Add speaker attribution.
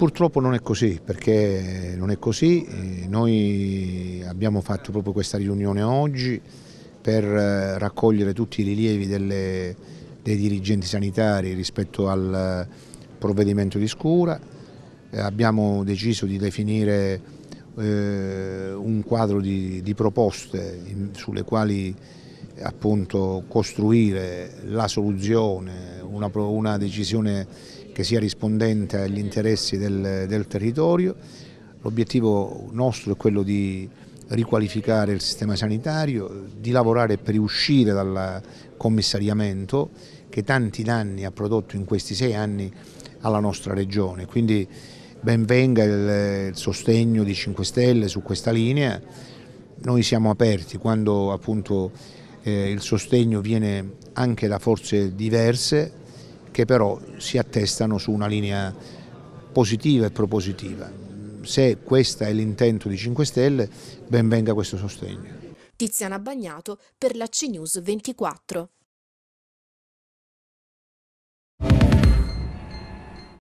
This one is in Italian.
Speaker 1: Purtroppo non è così, perché non è così. Eh, noi abbiamo fatto proprio questa riunione oggi per eh, raccogliere tutti i rilievi delle, dei dirigenti sanitari rispetto al eh, provvedimento di scura. Abbiamo deciso di definire un quadro di, di proposte sulle quali appunto costruire la soluzione, una, una decisione che sia rispondente agli interessi del, del territorio. L'obiettivo nostro è quello di riqualificare il sistema sanitario, di lavorare per uscire dal commissariamento che tanti danni ha prodotto in questi sei anni alla nostra regione. Quindi ben venga il sostegno di 5 Stelle su questa linea. Noi siamo aperti quando appunto eh, il sostegno viene anche da forze diverse che però si attestano su una linea positiva e propositiva. Se questo è l'intento di 5 Stelle, ben venga questo sostegno.
Speaker 2: Tiziana Bagnato per la CNews 24.